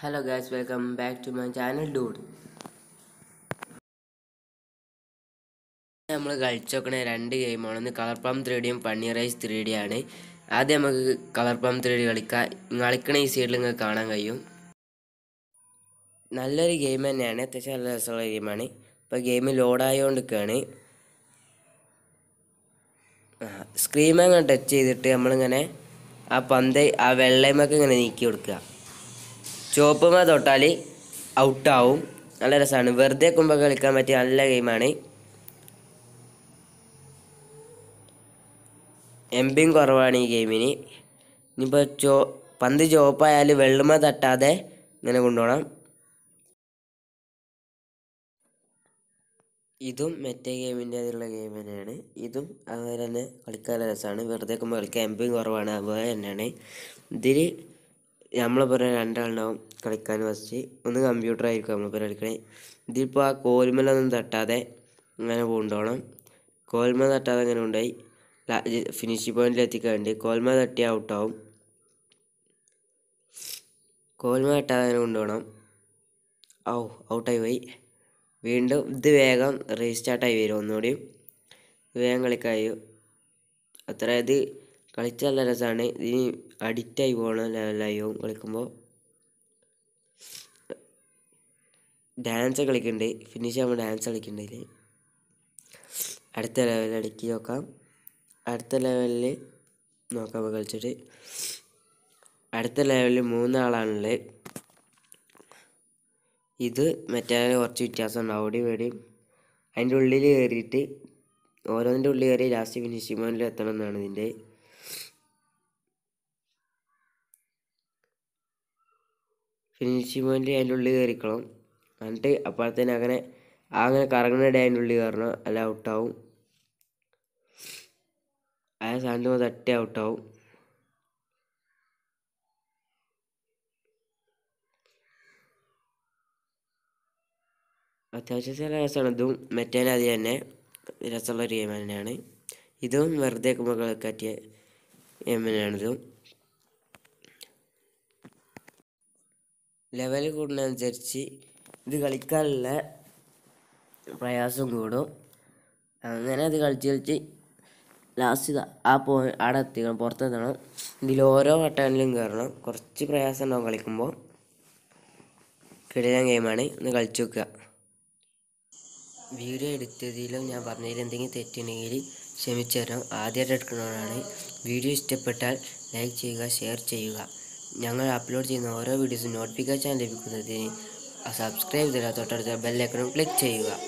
hello guys welcome back to my channel dude നമ്മൾ കളിച്ചു രണ്ട് ഗെയിമാണ് ഒന്ന് കളർ പം ത്രീ ഡിയും പണ്ണി റൈസ് ത്രീ ഡി ആണ് ആദ്യം നമുക്ക് കളർ പം ത്രീ ഡി കളിക്കാം കളിക്കണ ഈ സൈഡിൽ നിങ്ങൾക്ക് കാണാൻ കഴിയും നല്ലൊരു ഗെയിം തന്നെയാണ് അത്യാവശ്യം നല്ല രസമുള്ള ഗെയിമാണ് ഇപ്പോൾ ഗെയിം ലോഡായോണ്ടിരിക്കുകയാണ് നിൽക്കുകയാണ് സ്ക്രീൻ ടച്ച് ചെയ്തിട്ട് നമ്മളിങ്ങനെ ആ പന്ത് ആ വെള്ളയമൊക്കെ ഇങ്ങനെ നീക്കി കൊടുക്കുക മാ തൊട്ടാൽ ഔട്ടാവും നല്ല രസമാണ് വെറുതെ കുമ്പൊക്കെ കളിക്കാൻ പറ്റിയ നല്ല ഗെയിമാണ് എം കുറവാണ് ഈ ഗെയിമിന് ഇനിയിപ്പോൾ ചോ പന്ത് ചുവപ്പായാൽ വെള്ളമ തട്ടാതെ ഇങ്ങനെ കൊണ്ടുപോകണം ഇതും മറ്റേ ഗെയിമിൻ്റെ അതിലുള്ള ഗെയിം തന്നെയാണ് ഇതും അതുപോലെ തന്നെ കളിക്കാൻ രസമാണ് വെറുതെ കുമ്പോൾ കളിക്കാൻ എം കുറവാണ് അതുപോലെ തന്നെയാണ് ഇതിൽ നമ്മളിപ്പോൾ രണ്ടാളുണ്ടാവും കളിക്കാൻ ഫസ്റ്റ് ഒന്ന് കമ്പ്യൂട്ടർ ആയിരിക്കും നമ്മളിപ്പോൾ കളിക്കണേ ഇതിപ്പോൾ ആ കോൽമലൊന്നും തട്ടാതെ ഇങ്ങനെ കൊണ്ടോണം കോൽമ തട്ടാതെ അങ്ങനെ ഉണ്ടായി ഫിനിഷിംഗ് പോയിന്റിൽ എത്തിക്കാണ്ട് കോൽമ തട്ടി ഔട്ടാവും കോൽമ തട്ടാതെ അങ്ങനെ കൊണ്ടുപോകണം ഔ ഔട്ടായി പോയി വീണ്ടും ഇത് വേഗം റീസ്റ്റാർട്ടായി വരും ഒന്നുകൂടി വേഗം കളിക്കായി അത്ര ഇത് കളിച്ചാൽ നല്ല രസമാണ് ഇതിന് അഡിക്റ്റായി പോകണ ലെവലായോ കളിക്കുമ്പോൾ ഡാൻസ് കളിക്കുന്നുണ്ട് ഫിനിഷ് ആകുമ്പോൾ ഡാൻസ് കളിക്കുന്നുണ്ട് അടുത്ത ലെവലിൽ അടുക്കി നോക്കാം അടുത്ത ലെവലിൽ നോക്കാം അപ്പോൾ കളിച്ചിട്ട് അടുത്ത ലെവലിൽ മൂന്നാളാണുള്ളത് ഇത് മറ്റേ കുറച്ച് വ്യത്യാസം ഉണ്ട് അവിടെ വേടി അതിൻ്റെ ഉള്ളിൽ കയറിയിട്ട് ഓരോന്നിൻ്റെ ഉള്ളിൽ കയറി ലാസ്റ്റ് ഫിനിഷിംഗ് പോയിന്റിൽ എത്തണം എന്നാണ് ഇതിൻ്റെ ഫിനിഷിംഗ് പോയിന്റ് അതിൻ്റെ ഉള്ളിൽ കയറിക്കണം എന്നിട്ട് അപ്പോഴത്തേന് അങ്ങനെ അങ്ങനെ കറങ്ങുന്ന ഡേ അതിൻ്റെ ഉള്ളിൽ കയറണം അല്ല ഔട്ടാവും ആ സാധനം തട്ടി ഔട്ടാവും അത്യാവശ്യം ചില രസമാണ് ഇതും മറ്റേ അത് തന്നെ രസമുള്ള ഒരു ഗെയിം തന്നെയാണ് ഇതും വെറുതെ കുമ്പോൾ കളിക്കാറ്റിയ ഗെയിം തന്നെയാണിതും ലെവൽ കൂടുന്നതനുസരിച്ച് ഇത് കളിക്കാനുള്ള പ്രയാസം കൂടും അങ്ങനെ അത് കളിച്ച് കളിച്ച് ലാസ്റ്റ് ആ പോ അവിടെ എത്തിക്കണം പുറത്തെത്തണം ഇതിൽ ഓരോ വട്ടങ്ങളിലും കയറണം കുറച്ച് പ്രയാസം ഉണ്ടാവും കളിക്കുമ്പോൾ കിടിലം ഗെയിമാണ് ഒന്ന് കളിച്ചു നോക്കുക വീഡിയോ എടുത്തതിലും ഞാൻ പറഞ്ഞതിൽ എന്തെങ്കിലും തെറ്റുണ്ടെങ്കിൽ ക്ഷമിച്ചു തരാം ആദ്യമായിട്ട് എടുക്കുന്നവരാണ് വീഡിയോ ഇഷ്ടപ്പെട്ടാൽ ലൈക്ക് ചെയ്യുക ഷെയർ ചെയ്യുക ഞങ്ങൾ അപ്ലോഡ് ചെയ്യുന്ന ഓരോ വീഡിയോസും നോട്ടിഫിക്കേഷൻ ലഭിക്കുന്നതിന് സബ്സ്ക്രൈബ് ചെയ്താൽ തൊട്ടടുത്ത ബെല്ലൈക്കണം ക്ലിക്ക് ചെയ്യുക